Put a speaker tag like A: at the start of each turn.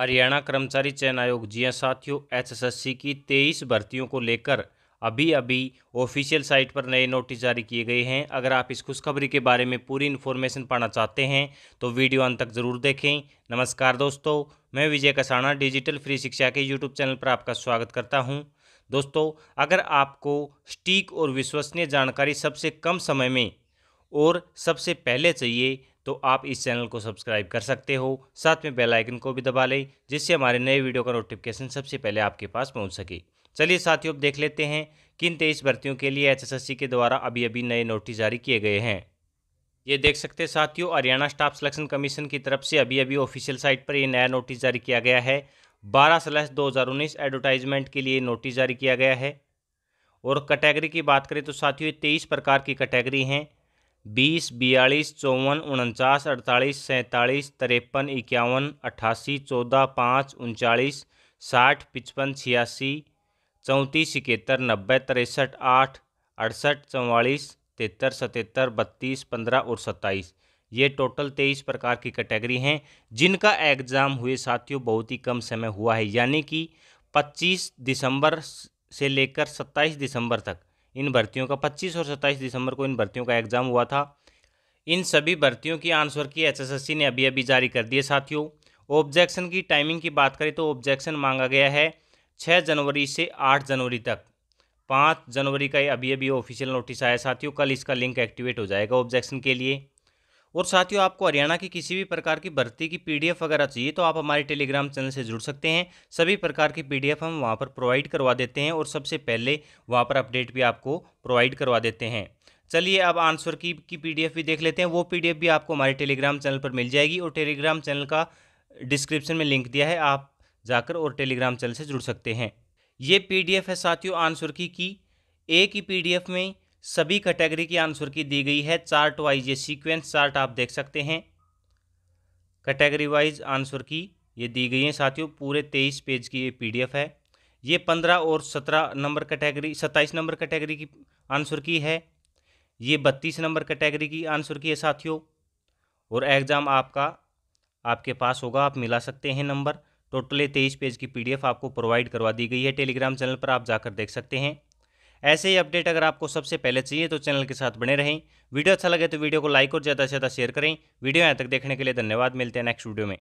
A: हरियाणा कर्मचारी चयन आयोग जी हाँ साथियों सी की तेईस भर्तियों को लेकर अभी अभी ऑफिशियल साइट पर नए नोटिस जारी किए गए हैं अगर आप इस खुशखबरी के बारे में पूरी इन्फॉर्मेशन पाना चाहते हैं तो वीडियो अंत तक जरूर देखें नमस्कार दोस्तों मैं विजय कसाना डिजिटल फ्री शिक्षा के यूट्यूब चैनल पर आपका स्वागत करता हूँ दोस्तों अगर आपको स्टीक और विश्वसनीय जानकारी सबसे कम समय में और सबसे पहले चाहिए तो आप इस चैनल को सब्सक्राइब कर सकते हो साथ में बेल आइकन को भी दबा लें जिससे हमारे नए वीडियो का नोटिफिकेशन सबसे पहले आपके पास पहुंच सके चलिए साथियों देख लेते हैं किन तेईस भर्तियों के लिए एचएसएससी के द्वारा अभी अभी नए नोटिस जारी किए गए हैं ये देख सकते हैं साथियों हरियाणा स्टाफ सिलेक्शन कमीशन की तरफ से अभी अभी ऑफिशियल साइट पर यह नया नोटिस जारी किया गया है बारह स्लैश दो हज़ार उन्नीस एडवर्टाइजमेंट के लिए नोटिस जारी किया गया है और कैटेगरी की बात करें तो साथियों तेईस प्रकार की कैटेगरी हैं बीस बयालीस चौवन उनचास अड़तालीस सैंतालीस तिरपन इक्यावन अट्ठासी चौदह पाँच उनचालीस साठ पचपन छियासी चौंतीस इकहत्तर नब्बे तिरसठ आठ अड़सठ चौवालीस तिहत्तर सतहत्तर बत्तीस पंद्रह और सत्ताईस ये टोटल तेईस प्रकार की कैटेगरी हैं जिनका एग्ज़ाम हुए साथियों बहुत ही कम समय हुआ है यानी कि पच्चीस दिसंबर से लेकर सत्ताईस दिसंबर तक इन भर्तियों का 25 और 27 दिसंबर को इन भर्तियों का एग्ज़ाम हुआ था इन सभी भर्तियों की आंसर की एचएसएससी ने अभी अभी जारी कर दिए साथियों ऑब्जेक्शन की टाइमिंग की बात करें तो ऑब्जेक्शन मांगा गया है छः जनवरी से आठ जनवरी तक पाँच जनवरी का अभी अभी ऑफिशियल नोटिस आया साथियों कल इसका लिंक एक्टिवेट हो जाएगा ऑब्जेक्शन के लिए और साथियों आपको हरियाणा की किसी भी प्रकार की भर्ती की पीडीएफ वगैरह चाहिए तो आप हमारे टेलीग्राम चैनल से जुड़ सकते हैं सभी प्रकार की पीडीएफ हम वहाँ पर प्रोवाइड करवा देते हैं और सबसे पहले वहाँ पर अपडेट भी आपको प्रोवाइड करवा देते हैं चलिए अब आंसर की की पीडीएफ भी देख लेते हैं वो पीडीएफ भी आपको हमारे टेलीग्राम चैनल पर मिल जाएगी और टेलीग्राम चैनल का डिस्क्रिप्शन में लिंक दिया है आप जाकर और टेलीग्राम चैनल से जुड़ सकते हैं ये पीडीएफ है साथियों आंसर की की ए की पीडीएफ में सभी कैटेगरी की आंसर की दी गई है चार्ट वाइज ये सीक्वेंस चार्ट आप देख सकते हैं कैटेगरी वाइज आंसर की ये दी गई है साथियों पूरे तेईस पेज की ये पीडीएफ है ये पंद्रह और सत्रह नंबर कैटेगरी सत्ताईस नंबर कैटेगरी की आंसर की है ये बत्तीस नंबर कैटेगरी की आंसर की है साथियों और एग्ज़ाम आपका आपके पास होगा आप मिला सकते हैं नंबर टोटल तेईस पेज की पीडीएफ आपको प्रोवाइड करवा दी गई है टेलीग्राम चैनल पर आप जाकर देख सकते हैं ऐसे ही अपडेट अगर आपको सबसे पहले चाहिए तो चैनल के साथ बने रहें वीडियो अच्छा लगे तो वीडियो को लाइक और ज़्यादा से ज़्यादा शेयर करें वीडियो यहाँ तक देखने के लिए धन्यवाद मिलते हैं नेक्स्ट वीडियो में